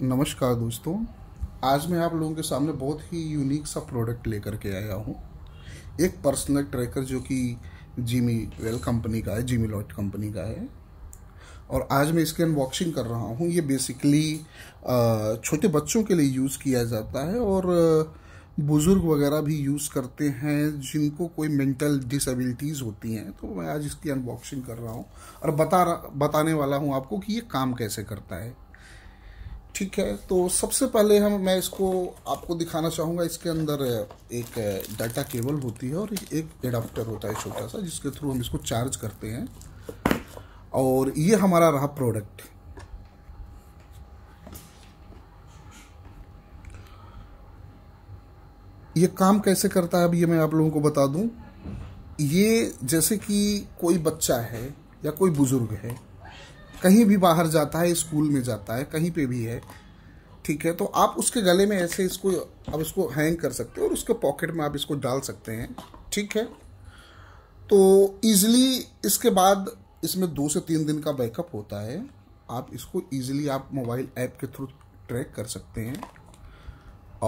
नमस्कार दोस्तों आज मैं आप लोगों के सामने बहुत ही यूनिक सा प्रोडक्ट लेकर के आया हूँ एक पर्सनल ट्रैकर जो कि जीमी वेल कंपनी का है जीमी लॉट कंपनी का है और आज मैं इसकी अनबॉक्सिंग कर रहा हूँ ये बेसिकली छोटे बच्चों के लिए यूज़ किया जाता है और बुज़ुर्ग वगैरह भी यूज़ करते हैं जिनको कोई मेंटल डिसेबिलिटीज़ होती हैं तो मैं आज इसकी अनबॉक्सिंग कर रहा हूँ और बता बताने वाला हूँ आपको कि ये काम कैसे करता है ठीक है तो सबसे पहले हम मैं इसको आपको दिखाना चाहूँगा इसके अंदर एक डाटा केबल होती है और एक एडाप्टर होता है छोटा सा जिसके थ्रू हम इसको चार्ज करते हैं और ये हमारा रहा प्रोडक्ट ये काम कैसे करता है अब ये मैं आप लोगों को बता दूं ये जैसे कि कोई बच्चा है या कोई बुज़ुर्ग है कहीं भी बाहर जाता है स्कूल में जाता है कहीं पे भी है ठीक है तो आप उसके गले में ऐसे इसको अब इसको हैंग कर सकते हो और उसके पॉकेट में आप इसको डाल सकते हैं ठीक है तो ईज़िली इसके बाद इसमें दो से तीन दिन का बैकअप होता है आप इसको ईज़िली आप मोबाइल ऐप के थ्रू ट्रैक कर सकते हैं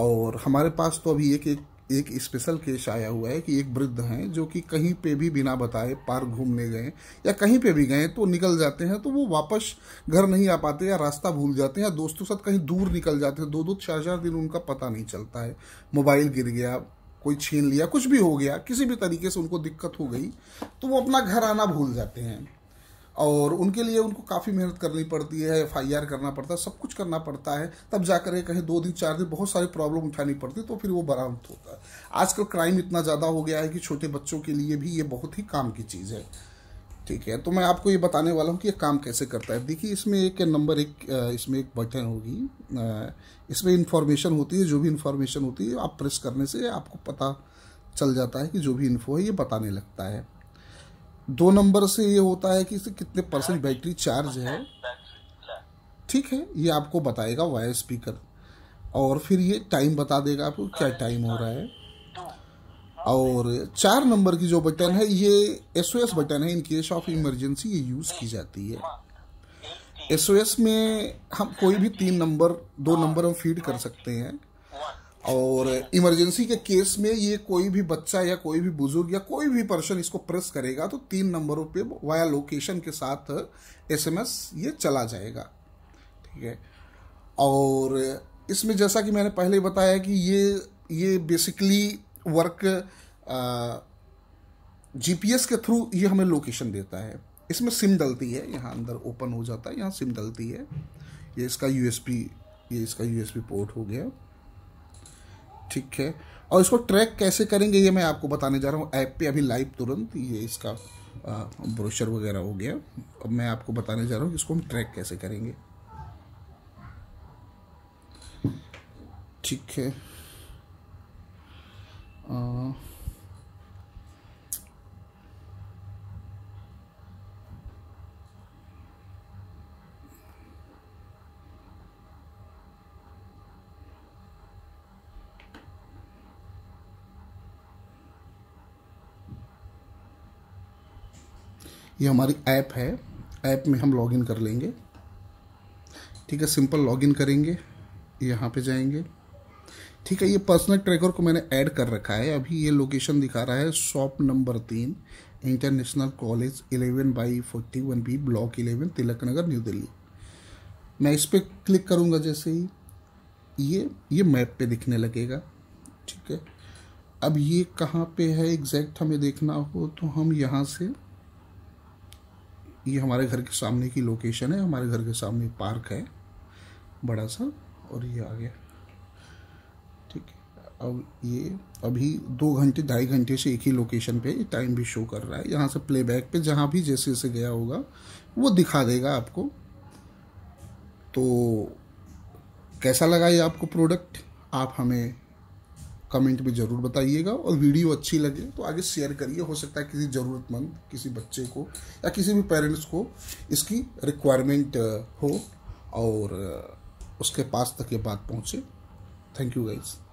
और हमारे पास तो अभी एक एक एक स्पेशल केस आया हुआ है कि एक वृद्ध हैं जो कि कहीं पे भी बिना बताए पार्क घूमने गए या कहीं पे भी गए तो निकल जाते हैं तो वो वापस घर नहीं आ पाते या रास्ता भूल जाते हैं या दोस्तों के साथ कहीं दूर निकल जाते हैं दो दो चार चार दिन उनका पता नहीं चलता है मोबाइल गिर गया कोई छीन लिया कुछ भी हो गया किसी भी तरीके से उनको दिक्कत हो गई तो वो अपना घर आना भूल जाते हैं और उनके लिए उनको काफ़ी मेहनत करनी पड़ती है एफ करना पड़ता है सब कुछ करना पड़ता है तब जाकर करके कहीं दो दिन चार दिन बहुत सारी प्रॉब्लम उठानी पड़ती है तो फिर वो बरामद होता है आजकल क्राइम इतना ज़्यादा हो गया है कि छोटे बच्चों के लिए भी ये बहुत ही काम की चीज़ है ठीक है तो मैं आपको ये बताने वाला हूँ कि ये काम कैसे करता है देखिए इसमें एक नंबर एक इसमें एक बटन होगी इसमें इन्फॉर्मेशन होती है जो भी इन्फॉर्मेशन होती है आप प्रेस करने से आपको पता चल जाता है कि जो भी इन्फो है ये बताने लगता है दो नंबर से ये होता है कि इसे कितने परसेंट बैटरी चार्ज है ठीक है ये आपको बताएगा वायर स्पीकर और फिर ये टाइम बता देगा आपको क्या टाइम हो रहा है और चार नंबर की जो बटन है ये एस ओ एस बटन है इनकेस ऑफ इमरजेंसी ये यूज़ की जाती है एस ओ एस में हम कोई भी तीन नंबर दो नंबर हम फीड कर सकते हैं और इमरजेंसी के केस में ये कोई भी बच्चा या कोई भी बुजुर्ग या कोई भी पर्सन इसको प्रेस करेगा तो तीन नंबरों पे वाया लोकेशन के साथ एसएमएस ये चला जाएगा ठीक है और इसमें जैसा कि मैंने पहले बताया कि ये ये बेसिकली वर्क जीपीएस के थ्रू ये हमें लोकेशन देता है इसमें सिम डलती है यहाँ अंदर ओपन हो जाता है यहाँ सिम डलती है ये इसका यूएसपी ये इसका यूएसपी पोर्ट हो गया ठीक है और इसको ट्रैक कैसे करेंगे ये मैं आपको बताने जा रहा हूँ ऐप पे अभी लाइव तुरंत ये इसका ब्रोशर वगैरह हो गया अब मैं आपको बताने जा रहा हूँ इसको हम ट्रैक कैसे करेंगे ठीक है ये हमारी ऐप है ऐप में हम लॉगिन कर लेंगे ठीक है सिंपल लॉगिन करेंगे यहाँ पे जाएंगे ठीक है ये पर्सनल ट्रैकर को मैंने ऐड कर रखा है अभी ये लोकेशन दिखा रहा है शॉप नंबर तीन international college eleven by forty one B block eleven Tilak Nagar New Delhi मैं इस पर क्लिक करूँगा जैसे ही ये ये मैप पे दिखने लगेगा ठीक है अब ये कहाँ पे है एग्जैक्ट हमें देखना हो तो हम यहाँ से ये हमारे घर के सामने की लोकेशन है हमारे घर के सामने पार्क है बड़ा सा और ये आ गया ठीक है अब ये अभी दो घंटे ढाई घंटे से एक ही लोकेशन पे टाइम भी शो कर रहा है यहाँ से प्लेबैक पे जहाँ भी जैसे जैसे गया होगा वो दिखा देगा आपको तो कैसा लगा ये आपको प्रोडक्ट आप हमें कमेंट में ज़रूर बताइएगा और वीडियो अच्छी लगे तो आगे शेयर करिए हो सकता है किसी ज़रूरतमंद किसी बच्चे को या किसी भी पेरेंट्स को इसकी रिक्वायरमेंट हो और उसके पास तक ये बात पहुँचे थैंक यू गाइज़